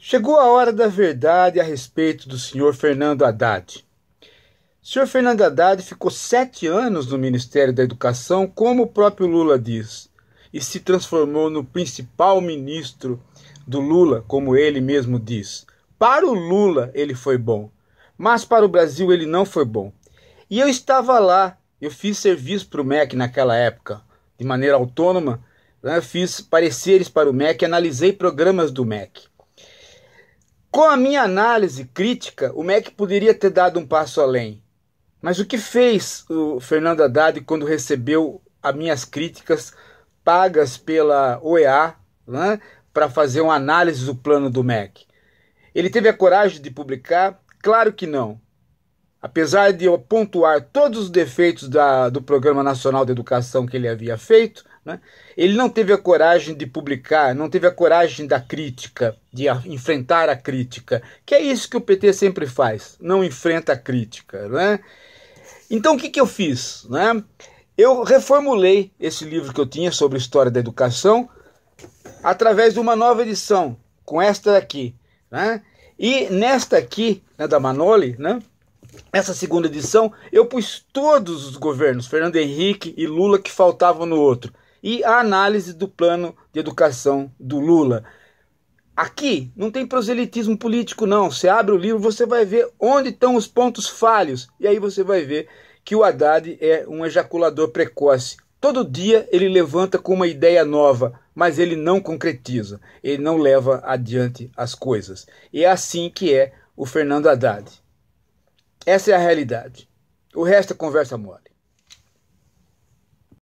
Chegou a hora da verdade a respeito do senhor Fernando Haddad. O senhor Fernando Haddad ficou sete anos no Ministério da Educação, como o próprio Lula diz, e se transformou no principal ministro do Lula, como ele mesmo diz. Para o Lula ele foi bom, mas para o Brasil ele não foi bom. E eu estava lá, eu fiz serviço para o MEC naquela época, de maneira autônoma, né? fiz pareceres para o MEC, analisei programas do MEC. Com a minha análise crítica, o MEC poderia ter dado um passo além. Mas o que fez o Fernando Haddad quando recebeu as minhas críticas pagas pela OEA né, para fazer uma análise do plano do MEC? Ele teve a coragem de publicar? Claro que não. Apesar de eu pontuar todos os defeitos da, do Programa Nacional de Educação que ele havia feito, né? Ele não teve a coragem de publicar, não teve a coragem da crítica, de a, enfrentar a crítica, que é isso que o PT sempre faz, não enfrenta a crítica. Né? Então o que, que eu fiz? Né? Eu reformulei esse livro que eu tinha sobre história da educação através de uma nova edição, com esta daqui. Né? E nesta aqui, né, da Manoli, né, essa segunda edição, eu pus todos os governos, Fernando Henrique e Lula, que faltavam no outro e a análise do plano de educação do Lula. Aqui não tem proselitismo político, não. Você abre o livro, você vai ver onde estão os pontos falhos. E aí você vai ver que o Haddad é um ejaculador precoce. Todo dia ele levanta com uma ideia nova, mas ele não concretiza, ele não leva adiante as coisas. E é assim que é o Fernando Haddad. Essa é a realidade. O resto é conversa mole.